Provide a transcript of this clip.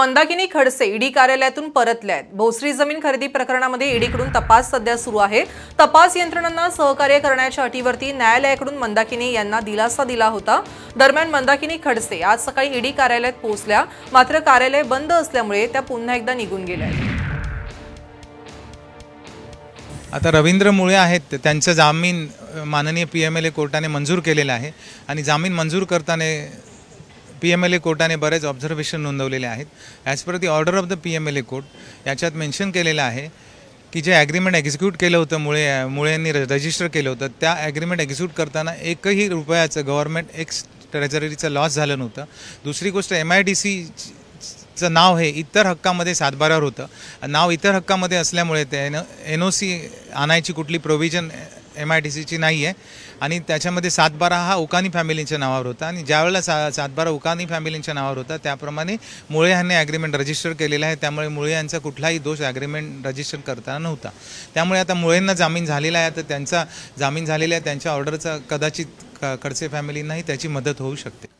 Mandakini Khadse ED कार्यालयातून परतल्या आहेत भोसरी जमीन खरेदी प्रकरणामध्ये ईडीकडून तपास सध्या सुरू आहे तपास यंत्रणांना सहकार्य करण्याच्या अटीवरती न्यायालयाकडून मंदाकिनी यांना दिलासा दिला होता दरम्यान मंदाकिनी खडसे आज सकाळी ईडी कार्यालयात पोहोचल्या मात्र कार्यालय बंद असल्यामुळे त्या पुन्हा एकदा निघून गेल्या आता रवींद्र मुळे आहेत त्यांचं जामीन माननीय पी एम एल ए कोर्टाने मंजूर केलेला आहे आणि जामीन मंजूर करताना पी एम एल ए कोर्टाने बरेच ऑब्झर्वेशन नोंदवलेले आहेत as per the order of the P M L A court याच्यात मेन्शन केलेलं आहे की जे ॲग्रीमेंट एक्झिक्यूट केलं होतं मुळे मुळे यांनी रजिस्टर केलं होतं त्या ॲग्रीमेंट एक्झिक्यूट करताना एकही रुपयाचं गव्हर्मेंट एक्स ट्रेझरीचं लॉस झालं नव्हतं दुसरी गोष्ट एम आय डी सी चं नाव हे इतर हक्कामध्ये सातबारावर होतं नाव इतर हक्कामध्ये असल्यामुळे ते एन एन ओ सी आणायची कुठली प्रोव्हिजन एम आय टी सीची नाही आहे आणि त्याच्यामध्ये सातबारा हा उकानी फॅमिलींच्या नावावर होता आणि ज्यावेळेला सा सातबारा उकानी फॅमिलींच्या नावावर होता त्याप्रमाणे मुळे यांनी ॲग्रीमेंट रजिस्टर केलेला आहे त्यामुळे मुळे यांचा कुठलाही दोष ॲग्रीमेंट रजिस्टर करताना नव्हता त्यामुळे आता मुळेंना जामीन झालेला आहे तर त्यांचा जामीन झालेला आहे त्यांच्या ऑर्डरचा कदाचित खडसे फॅमिलींनाही त्याची मदत होऊ शकते